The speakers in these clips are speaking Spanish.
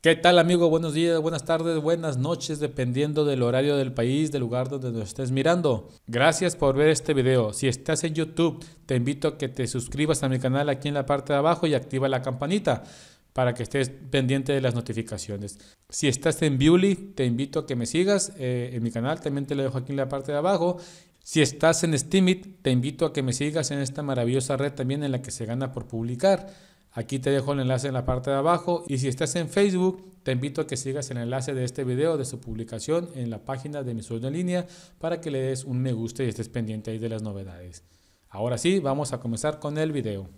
¿Qué tal amigo? Buenos días, buenas tardes, buenas noches, dependiendo del horario del país, del lugar donde nos estés mirando. Gracias por ver este video. Si estás en YouTube, te invito a que te suscribas a mi canal aquí en la parte de abajo y activa la campanita para que estés pendiente de las notificaciones. Si estás en Bewley, te invito a que me sigas eh, en mi canal, también te lo dejo aquí en la parte de abajo. Si estás en Steamit, te invito a que me sigas en esta maravillosa red también en la que se gana por publicar. Aquí te dejo el enlace en la parte de abajo y si estás en Facebook, te invito a que sigas el enlace de este video, de su publicación en la página de mi sueño en línea para que le des un me gusta y estés pendiente ahí de las novedades. Ahora sí, vamos a comenzar con el video.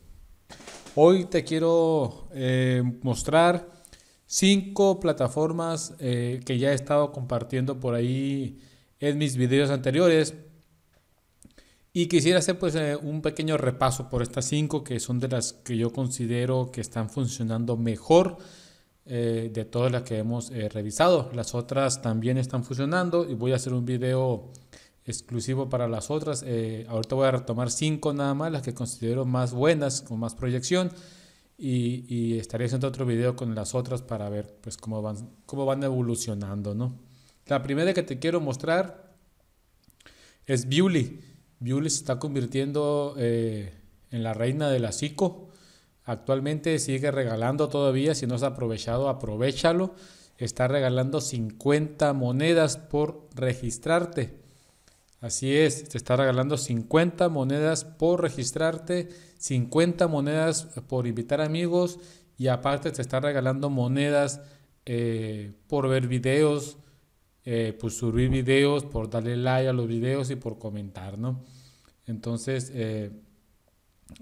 Hoy te quiero eh, mostrar cinco plataformas eh, que ya he estado compartiendo por ahí en mis videos anteriores y quisiera hacer pues eh, un pequeño repaso por estas cinco que son de las que yo considero que están funcionando mejor eh, de todas las que hemos eh, revisado. Las otras también están funcionando y voy a hacer un video exclusivo para las otras. ahorita voy a retomar cinco nada más, las que considero más buenas, con más proyección. Y, y, estaré haciendo otro video con las otras para ver pues cómo van, cómo van evolucionando, ¿no? La primera que te quiero mostrar es Bewley. Yuli se está convirtiendo eh, en la reina de la psico. Actualmente sigue regalando todavía, si no has aprovechado, aprovechalo. Está regalando 50 monedas por registrarte. Así es, te está regalando 50 monedas por registrarte, 50 monedas por invitar amigos y aparte te está regalando monedas eh, por ver videos, eh, pues, subir videos, por darle like a los videos y por comentar, ¿no? Entonces, eh,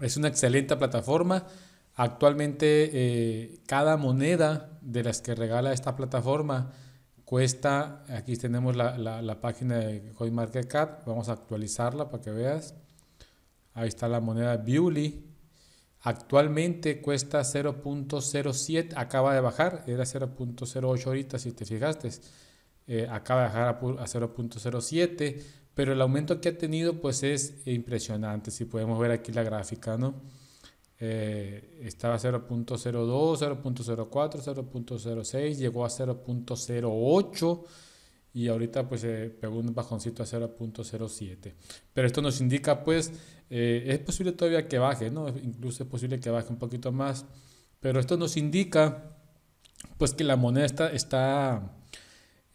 es una excelente plataforma. Actualmente, eh, cada moneda de las que regala esta plataforma cuesta, aquí tenemos la, la, la página de CoinMarketCap, vamos a actualizarla para que veas. Ahí está la moneda BULI Actualmente cuesta 0.07, acaba de bajar, era 0.08 ahorita si te fijaste eh, acaba de bajar a, 0.07, pero el aumento que ha tenido pues es impresionante, si podemos ver aquí la gráfica, ¿no? Eh, estaba 0.02, 0.04, 0.06, llegó a 0.08 y ahorita pues pegó un bajoncito a 0.07. Pero esto nos indica pues, eh, es posible todavía que baje, ¿no? Incluso es posible que baje un poquito más, pero esto nos indica pues que la moneda está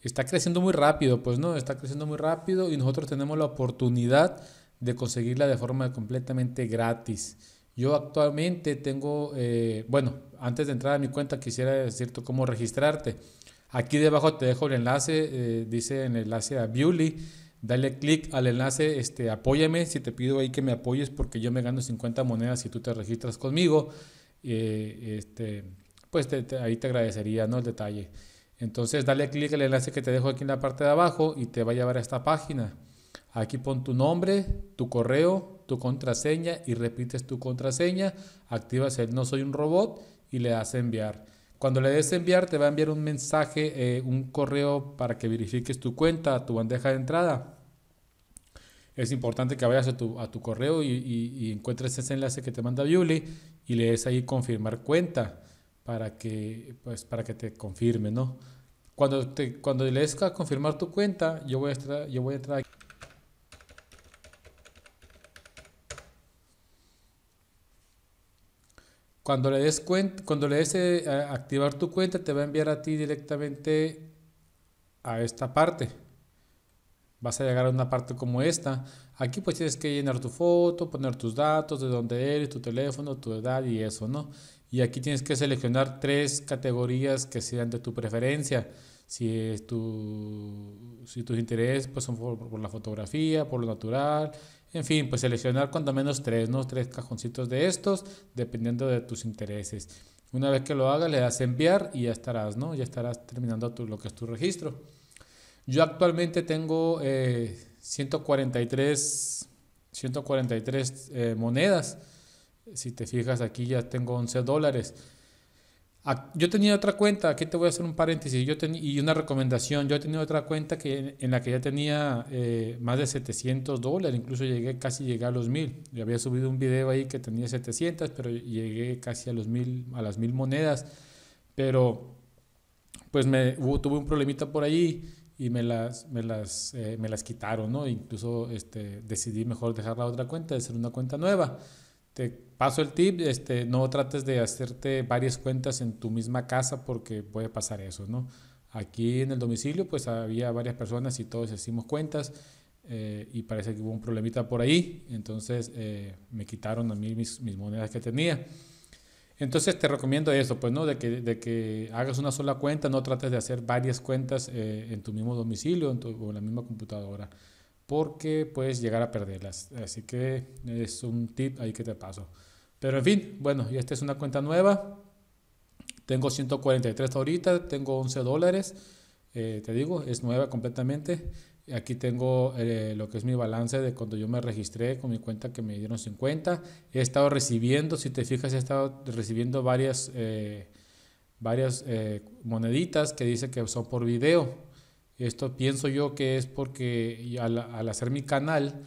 está creciendo muy rápido, pues no, está creciendo muy rápido y nosotros tenemos la oportunidad de conseguirla de forma completamente gratis. Yo actualmente tengo, eh, bueno, antes de entrar a mi cuenta quisiera decirte cómo registrarte. Aquí debajo te dejo el enlace, eh, dice en el enlace a Viuli. Dale clic al enlace, este, apóyame. Si te pido ahí que me apoyes porque yo me gano 50 monedas si tú te registras conmigo. Eh, este, pues ahí te agradecería ¿no? el detalle. Entonces dale clic al enlace que te dejo aquí en la parte de abajo y te va a llevar a esta página. Aquí pon tu nombre, tu correo, tu contraseña y repites tu contraseña. Activas el no soy un robot y le das enviar. Cuando le des enviar te va a enviar un mensaje, eh, un correo para que verifiques tu cuenta, tu bandeja de entrada. Es importante que vayas a tu, correo y, y encuentres ese enlace que te manda Julie y le des ahí confirmar cuenta para que, pues, para que te confirme, ¿no? Cuando, te, cuando le des a confirmar tu cuenta, yo voy a, estar, yo voy a entrar Cuando le des, cuenta, cuando le des eh, a activar tu cuenta, te va a enviar a ti directamente a esta parte. Vas a llegar a una parte como esta. Aquí pues tienes que llenar tu foto, poner tus datos, de dónde eres, tu teléfono, tu edad y eso, ¿no? Y aquí tienes que seleccionar tres categorías que sean de tu preferencia. Si, es tu, si tus intereses pues, son por, la fotografía, por lo natural, en fin, pues seleccionar cuando menos tres, ¿no? Tres cajoncitos de estos, dependiendo de tus intereses. Una vez que lo hagas, le das enviar y ya estarás, ¿no? Ya estarás terminando lo que es tu registro. Yo actualmente tengo 143, eh, 143 eh, monedas si te fijas aquí ya tengo 11 dólares. Yo tenía otra cuenta, aquí te voy a hacer un paréntesis yo y una recomendación. Yo he tenido otra cuenta que, en la que ya tenía eh, más de 700 dólares, incluso llegué casi llegué a los 1000. Yo había subido un video ahí que tenía 700, pero llegué casi a, los 1000, a las 1000 monedas. Pero pues me, tuve un problemita por ahí y me las, me las, eh, me las quitaron, ¿no? Incluso este, decidí mejor dejar la otra cuenta, hacer una cuenta nueva. Te, paso el tip, este, no trates de hacerte varias cuentas en tu misma casa porque puede pasar eso, ¿no? Aquí en el domicilio pues había varias personas y todos hicimos cuentas eh, y parece que hubo un problemita por ahí, entonces eh, me quitaron a mí mis, monedas que tenía. Entonces te recomiendo eso, pues, ¿no? De que, hagas una sola cuenta, no trates de hacer varias cuentas eh, en tu mismo domicilio o en la misma computadora, porque puedes llegar a perderlas. Así que es un tip ahí que te paso. Pero en fin, bueno, y esta es una cuenta nueva. Tengo 143 ahorita, tengo 11 dólares. Eh, te digo, es nueva completamente. Aquí tengo eh, lo que es mi balance de cuando yo me registré con mi cuenta que me dieron 50. He estado recibiendo, si te fijas, he estado recibiendo varias, eh, varias moneditas que dice que son por video. Esto pienso yo que es porque al, al hacer mi canal,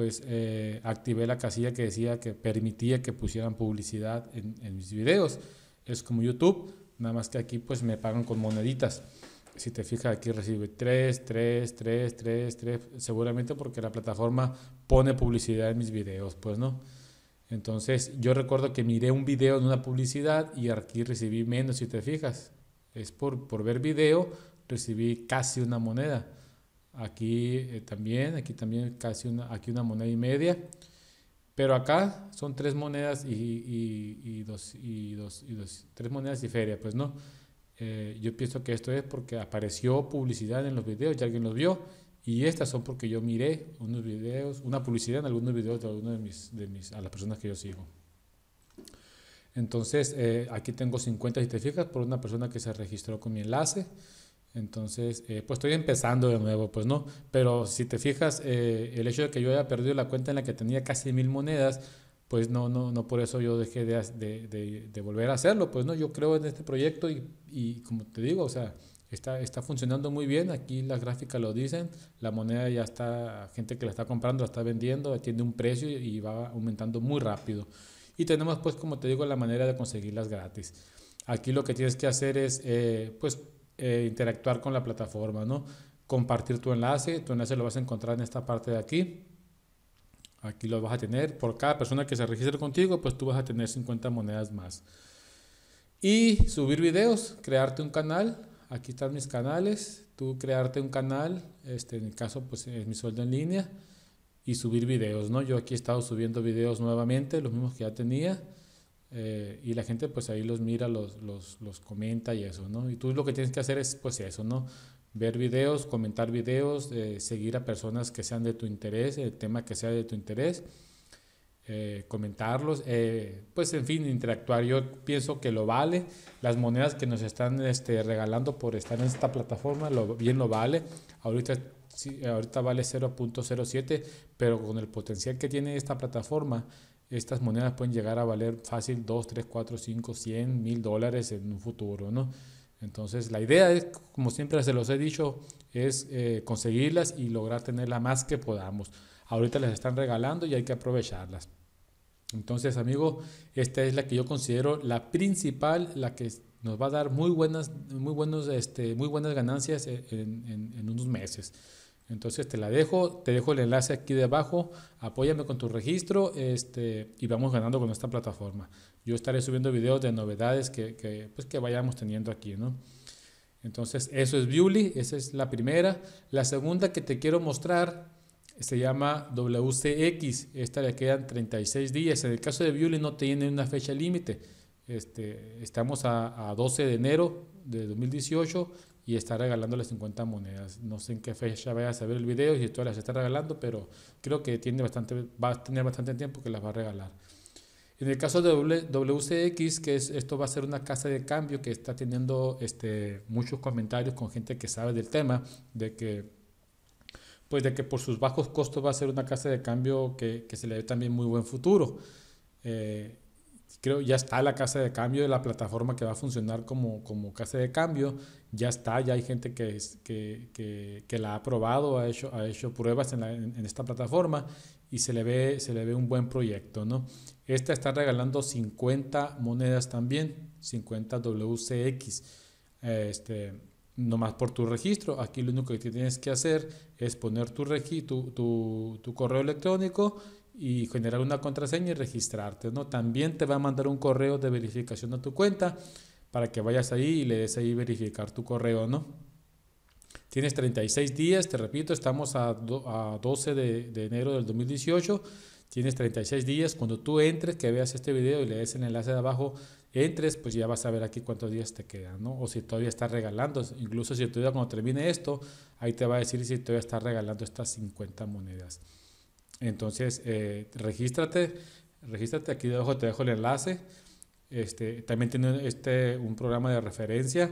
pues eh, activé la casilla que decía que permitía que pusieran publicidad en, mis videos. Es como YouTube, nada más que aquí pues me pagan con moneditas. Si te fijas aquí recibe 3, 3, 3, 3, 3, seguramente porque la plataforma pone publicidad en mis videos, pues no. Entonces yo recuerdo que miré un video en una publicidad y aquí recibí menos, si te fijas. Es por, por ver video, recibí casi una moneda. Aquí eh, también, aquí también casi una, aquí una moneda y media. Pero acá son tres monedas y, y, y dos, y dos, y dos, tres monedas y feria, pues no. Eh, yo pienso que esto es porque apareció publicidad en los videos y alguien los vio. Y estas son porque yo miré unos videos, una publicidad en algunos videos de alguno de mis, de mis, a las personas que yo sigo. Entonces, eh, aquí tengo 50, si te fijas, por una persona que se registró con mi enlace. Entonces, eh, pues estoy empezando de nuevo, pues no. Pero si te fijas, eh, el hecho de que yo haya perdido la cuenta en la que tenía casi mil monedas, pues no, no, no por eso yo dejé de, de, de, volver a hacerlo, pues no. Yo creo en este proyecto y, como te digo, o sea, está, está funcionando muy bien. Aquí las gráficas lo dicen. La moneda ya está, gente que la está comprando, la está vendiendo, tiene un precio y va aumentando muy rápido. Y tenemos, pues, como te digo, la manera de conseguirlas gratis. Aquí lo que tienes que hacer es, eh, pues, eh, interactuar con la plataforma, ¿no? Compartir tu enlace, tu enlace lo vas a encontrar en esta parte de aquí. Aquí lo vas a tener. Por cada persona que se registre contigo, pues tú vas a tener 50 monedas más. Y subir videos, crearte un canal. Aquí están mis canales. Tú crearte un canal, este, en el caso, pues es mi sueldo en línea. Y subir videos, ¿no? Yo aquí he estado subiendo videos nuevamente, los mismos que ya tenía. Eh, y la gente pues ahí los mira, los, los, los, comenta y eso, ¿no? Y tú lo que tienes que hacer es pues eso, ¿no? Ver videos, comentar videos, eh, seguir a personas que sean de tu interés, el tema que sea de tu interés, eh, comentarlos, pues en fin, interactuar. Yo pienso que lo vale, las monedas que nos están este, regalando por estar en esta plataforma, lo, bien lo vale. Ahorita, ahorita vale 0.07, pero con el potencial que tiene esta plataforma, estas monedas pueden llegar a valer fácil 2, 3, 4, 5, 100, mil dólares en un futuro, ¿no? Entonces, la idea es, como siempre se los he dicho, es eh, conseguirlas y lograr tenerlas más que podamos. Ahorita las están regalando y hay que aprovecharlas. Entonces, amigo esta es la que yo considero la principal, la que nos va a dar muy buenas, muy buenos, este, muy buenas ganancias en unos meses. Entonces te la dejo, te dejo el enlace aquí debajo, apóyame con tu registro este, y vamos ganando con esta plataforma. Yo estaré subiendo videos de novedades que, pues, que vayamos teniendo aquí, Entonces eso es Bewly, esa es la primera. La segunda que te quiero mostrar se llama WCX, esta le quedan 36 días. En el caso de Bewly no tiene una fecha límite. Este, estamos a 12 de enero de 2018 y está las 50 monedas. No sé en qué fecha vaya a saber el video y esto las está regalando, pero creo que tiene bastante, va a tener bastante tiempo que las va a regalar. En el caso de WCX, que es, esto va a ser una casa de cambio que está teniendo este, muchos comentarios con gente que sabe del tema, de que, pues de que por sus bajos costos va a ser una casa de cambio que, que se le ve también muy buen futuro. Eh, creo ya está la casa de cambio de la plataforma que va a funcionar como, casa de cambio, ya está, ya hay gente que, que, la ha probado, ha hecho, ha hecho pruebas en, en, esta plataforma y se le ve, se le ve un buen proyecto, ¿no? Esta está regalando 50 monedas también, 50 WCX, este, nomás por tu registro. Aquí lo único que tienes que hacer es poner tu, tu, tu correo electrónico y generar una contraseña y registrarte, ¿no? También te va a mandar un correo de verificación a tu cuenta para que vayas ahí y le des ahí verificar tu correo, ¿no? Tienes 36 días, te repito, estamos a, 12 de, enero del 2018, tienes 36 días, cuando tú entres, que veas este video y le des el enlace de abajo, entres, pues ya vas a ver aquí cuántos días te quedan, O si todavía estás regalando, incluso si todavía cuando termine esto, ahí te va a decir si todavía está regalando estas 50 monedas. Entonces, eh, regístrate, regístrate, aquí debajo te dejo el enlace. Este, también tiene este, un programa de referencia.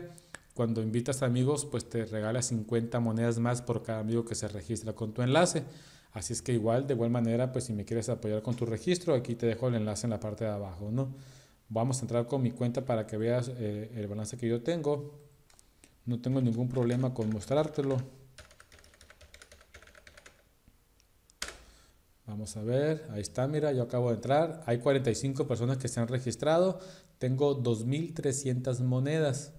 Cuando invitas a amigos, pues te regala 50 monedas más por cada amigo que se registra con tu enlace. Así es que igual, de igual manera, pues si me quieres apoyar con tu registro, aquí te dejo el enlace en la parte de abajo, ¿no? Vamos a entrar con mi cuenta para que veas eh, el balance que yo tengo. No tengo ningún problema con mostrártelo. Vamos a ver, ahí está, mira, yo acabo de entrar. Hay 45 personas que se han registrado. Tengo 2.300 monedas.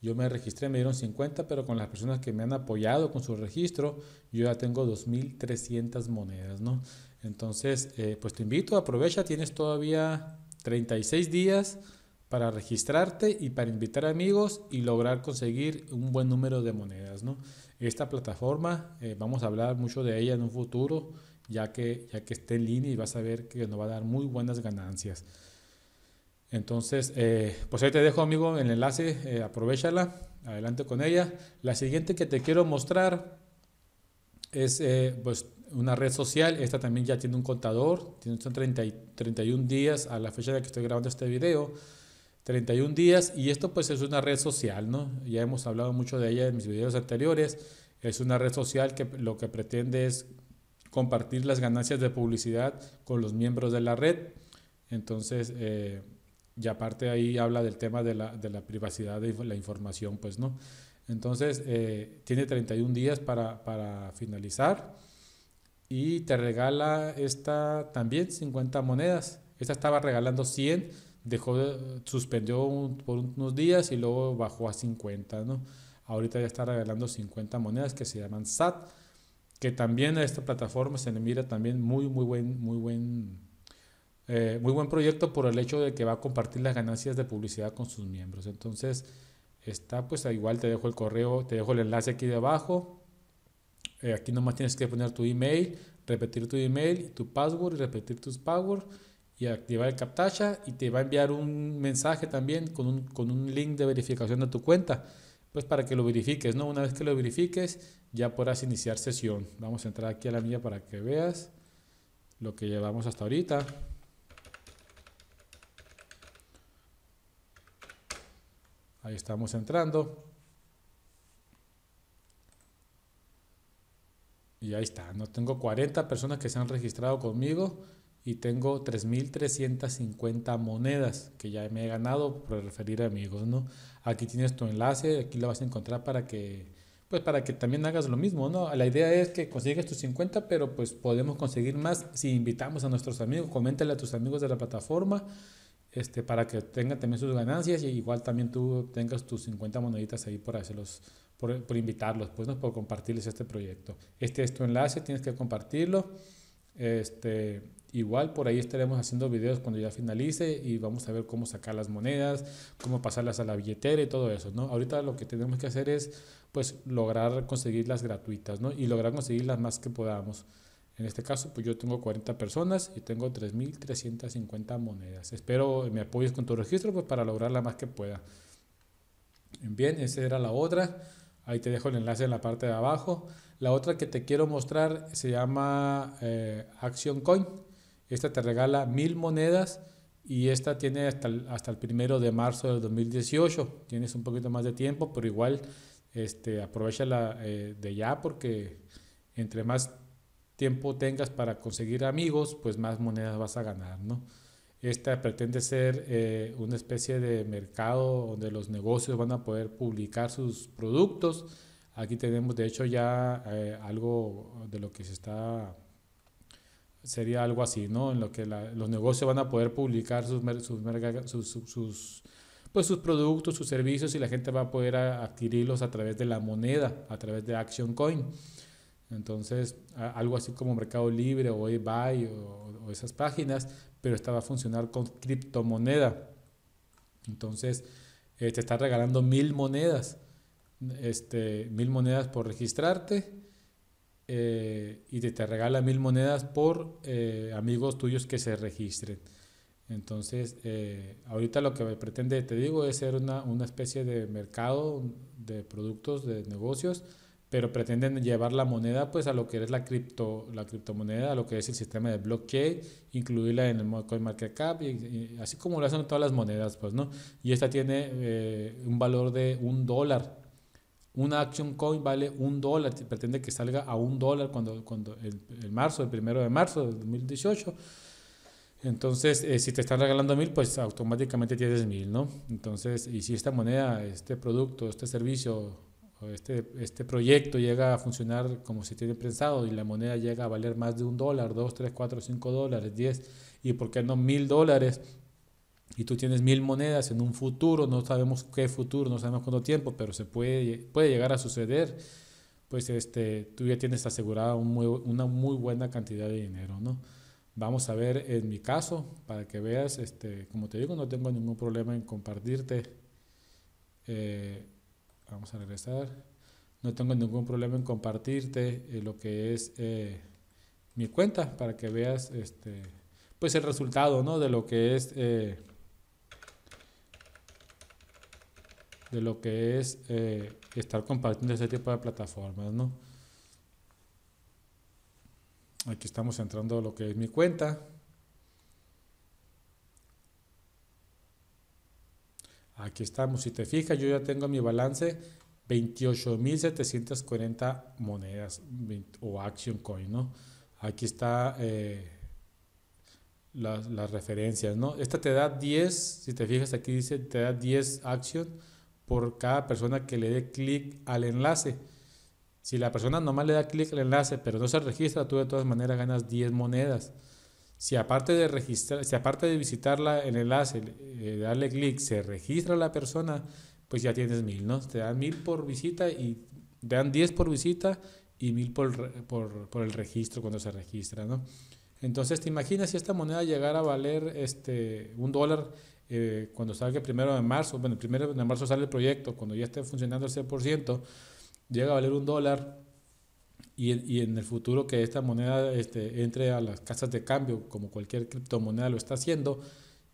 Yo me registré, me dieron 50, pero con las personas que me han apoyado con su registro, yo ya tengo 2.300 monedas, ¿no? Entonces, eh, pues te invito, aprovecha, tienes todavía 36 días para registrarte y para invitar amigos y lograr conseguir un buen número de monedas. ¿no? Esta plataforma, eh, vamos a hablar mucho de ella en un futuro, ya que, ya que esté en línea y vas a ver que nos va a dar muy buenas ganancias. Entonces, eh, pues ahí te dejo, amigo, el enlace, eh, aprovechala, adelante con ella. La siguiente que te quiero mostrar es eh, pues, una red social, esta también ya tiene un contador, tiene, 31 días a la fecha de que estoy grabando este video, 31 días, y esto pues es una red social, ¿no? Ya hemos hablado mucho de ella en mis videos anteriores, es una red social que lo que pretende es compartir las ganancias de publicidad con los miembros de la red. Entonces, eh, y aparte ahí habla del tema de la, de la privacidad de la información, pues, ¿no? Entonces, eh, tiene 31 días para, para, finalizar y te regala esta también 50 monedas. Esta estaba regalando 100, dejó, suspendió por unos días y luego bajó a 50, ¿no? Ahorita ya está regalando 50 monedas que se llaman SAT que también a esta plataforma se le mira también muy, muy buen, muy buen, eh, muy buen proyecto por el hecho de que va a compartir las ganancias de publicidad con sus miembros. Entonces, está pues igual te dejo el correo, te dejo el enlace aquí debajo. Eh, aquí nomás tienes que poner tu email, repetir tu email, tu password y repetir tus password y activar el CAPTCHA y te va a enviar un mensaje también con un, con un link de verificación de tu cuenta pues para que lo verifiques, ¿no? Una vez que lo verifiques, ya podrás iniciar sesión. Vamos a entrar aquí a la mía para que veas lo que llevamos hasta ahorita. Ahí estamos entrando. Y ahí está, no tengo 40 personas que se han registrado conmigo y tengo 3.350 monedas que ya me he ganado por referir a amigos, ¿no? Aquí tienes tu enlace, aquí lo vas a encontrar para que, pues para que también hagas lo mismo, ¿no? La idea es que consigues tus 50, pero pues podemos conseguir más si invitamos a nuestros amigos, coméntale a tus amigos de la plataforma, este, para que tengan también sus ganancias y igual también tú tengas tus 50 moneditas ahí por hacerlos, por, invitarlos, pues, ¿no? Por compartirles este proyecto. Este es tu enlace, tienes que compartirlo este, igual por ahí estaremos haciendo videos cuando ya finalice y vamos a ver cómo sacar las monedas, cómo pasarlas a la billetera y todo eso, ¿no? Ahorita lo que tenemos que hacer es pues lograr conseguir las gratuitas, ¿no? Y lograr conseguir las más que podamos. En este caso, pues yo tengo 40 personas y tengo 3.350 monedas. Espero me apoyes con tu registro pues para lograr la más que pueda. Bien, esa era la otra. Ahí te dejo el enlace en la parte de abajo. La otra que te quiero mostrar se llama eh, Action Coin. Esta te regala mil monedas y esta tiene hasta el, primero de marzo del 2018. Tienes un poquito más de tiempo, pero igual este, la eh, de ya porque entre más tiempo tengas para conseguir amigos, pues más monedas vas a ganar, Esta pretende ser eh, una especie de mercado donde los negocios van a poder publicar sus productos Aquí tenemos, de hecho, ya eh, algo de lo que se está, sería algo así, ¿no? En lo que los negocios van a poder publicar sus, sus, pues sus productos, sus servicios y la gente va a poder adquirirlos a través de la moneda, a través de Action Coin. Entonces, algo así como Mercado Libre o eBay o, esas páginas, pero esta va a funcionar con criptomoneda. Entonces, eh, te está regalando mil monedas este, mil monedas por registrarte eh, y te, te, regala mil monedas por eh, amigos tuyos que se registren. Entonces, eh, ahorita lo que pretende, te digo, es ser una, una, especie de mercado de productos, de negocios, pero pretenden llevar la moneda pues a lo que es la, cripto, la criptomoneda, a lo que es el sistema de blockchain, incluirla en el CoinMarketCap, y, así como lo hacen todas las monedas, pues, ¿no? Y esta tiene un valor de un dólar una Action Coin vale un dólar, pretende que salga a un dólar cuando, cuando el, marzo, el primero de marzo del 2018. Entonces, eh, si te están regalando mil, pues automáticamente tienes mil, ¿no? Entonces, y si esta moneda, este producto, este servicio, este, este proyecto llega a funcionar como se tiene pensado y la moneda llega a valer más de un dólar, dos, tres, cuatro, cinco dólares, diez y por qué no mil dólares, y tú tienes mil monedas en un futuro, no sabemos qué futuro, no sabemos cuánto tiempo, pero se puede, puede llegar a suceder, pues este, tú ya tienes asegurada una muy buena cantidad de dinero, ¿no? Vamos a ver en mi caso, para que veas, este, como te digo, no tengo ningún problema en compartirte. Eh, vamos a regresar. No tengo ningún problema en compartirte eh, lo que es eh, mi cuenta para que veas este, pues el resultado ¿no? de lo que es de lo que es eh, estar compartiendo ese tipo de plataformas, ¿no? Aquí estamos entrando a lo que es mi cuenta. Aquí estamos. Si te fijas, yo ya tengo mi balance 28.740 monedas o Action Coin, ¿no? Aquí está eh, las, referencias, ¿no? Esta te da 10, si te fijas aquí dice, te da 10 Action por cada persona que le dé clic al enlace. Si la persona nomás le da clic al enlace, pero no se registra, tú de todas maneras ganas 10 monedas. Si aparte de registrar, si aparte de visitar en el enlace, eh, darle clic, se registra la persona, pues ya tienes mil, ¿no? Te dan mil por visita y dan 10 por visita y mil por, por, por, el registro cuando se registra, ¿no? Entonces, ¿te imaginas si esta moneda llegara a valer este, un dólar? Eh, cuando salga el primero de marzo, bueno, el primero de marzo sale el proyecto, cuando ya esté funcionando al 100%, llega a valer un dólar y, y, en el futuro que esta moneda este, entre a las casas de cambio, como cualquier criptomoneda lo está haciendo,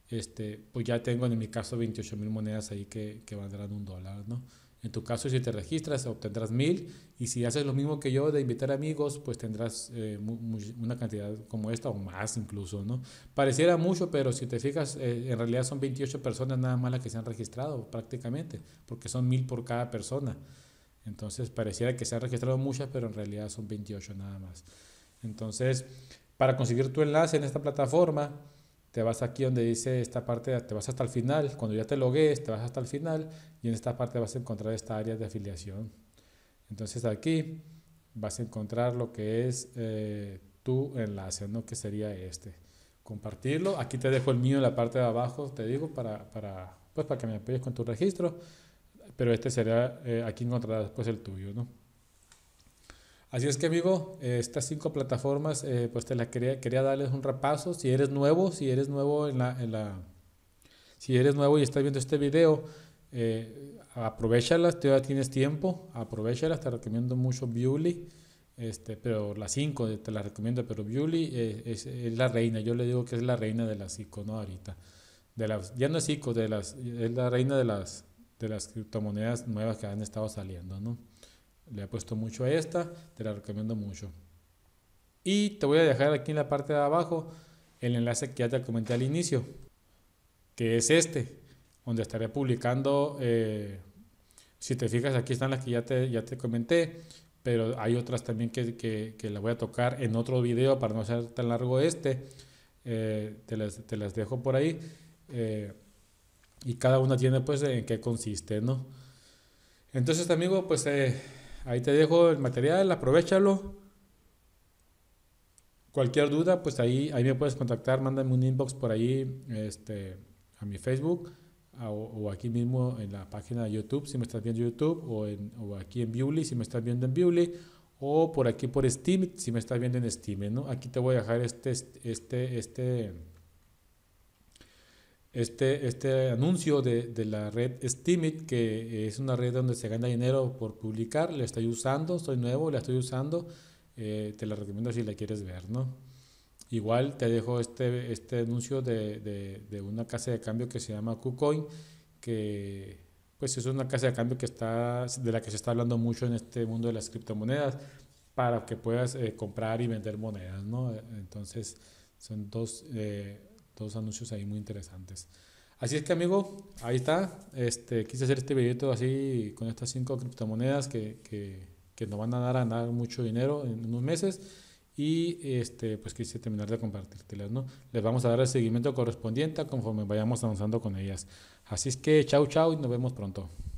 este, pues ya tengo en mi caso 28 mil monedas ahí que, que valdrán un dólar, ¿no? En tu caso, si te registras, obtendrás mil. Y si haces lo mismo que yo de invitar amigos, pues tendrás eh, una cantidad como esta o más incluso, ¿no? Pareciera mucho, pero si te fijas, eh, en realidad son 28 personas nada más las que se han registrado prácticamente, porque son mil por cada persona. Entonces, pareciera que se han registrado muchas, pero en realidad son 28 nada más. Entonces, para conseguir tu enlace en esta plataforma, te vas aquí donde dice esta parte, te vas hasta el final, cuando ya te logues, te vas hasta el final y en esta parte vas a encontrar esta área de afiliación. Entonces aquí vas a encontrar lo que es eh, tu enlace, ¿no? que sería este. Compartirlo, aquí te dejo el mío en la parte de abajo, te digo, para, para, pues, para que me apoyes con tu registro, pero este será, eh, aquí encontrarás pues el tuyo. ¿no? Así es que amigo, eh, estas cinco plataformas, eh, pues te las quería, quería darles un repaso. Si eres nuevo, si eres nuevo en la, en la si eres nuevo y estás viendo este video, eh, aprovechalas, todavía tienes tiempo, aprovechalas, te recomiendo mucho Bewley, este, pero las cinco eh, te las recomiendo, pero Bewley es, es, la reina, yo le digo que es la reina de las ICO, ¿no? Ahorita, de las, ya no es ICO, de las, es la reina de las, de las criptomonedas nuevas que han estado saliendo, ¿no? Le he puesto mucho a esta, te la recomiendo mucho. Y te voy a dejar aquí en la parte de abajo el enlace que ya te comenté al inicio, que es este, donde estaré publicando, eh, si te fijas aquí están las que ya te, ya te comenté, pero hay otras también que, que, las voy a tocar en otro video para no ser tan largo este, eh, te, las, dejo por ahí. Eh, y cada una tiene pues en qué consiste, ¿no? Entonces, amigo, pues Ahí te dejo el material, aprovechalo. Cualquier duda, pues ahí, ahí me puedes contactar, mándame un inbox por ahí este, a mi Facebook o, aquí mismo en la página de YouTube si me estás viendo YouTube o, en, o aquí en Bewley si me estás viendo en Bewley o por aquí por Steam si me estás viendo en Steam, ¿no? Aquí te voy a dejar este, este, este este, este anuncio de, de, la red Steemit, que es una red donde se gana dinero por publicar, la estoy usando, soy nuevo, la estoy usando, eh, te la recomiendo si la quieres ver, ¿no? Igual te dejo este, este anuncio de, de, de, una casa de cambio que se llama KuCoin, que pues es una casa de cambio que está, de la que se está hablando mucho en este mundo de las criptomonedas, para que puedas eh, comprar y vender monedas, ¿no? Entonces son dos... Eh, todos anuncios ahí muy interesantes. Así es que amigo, ahí está. Este, quise hacer este videito así con estas cinco criptomonedas que, que, nos van a dar a dar mucho dinero en unos meses. Y este, pues quise terminar de compartírtelas, ¿no? Les vamos a dar el seguimiento correspondiente conforme vayamos avanzando con ellas. Así es que chau chau y nos vemos pronto.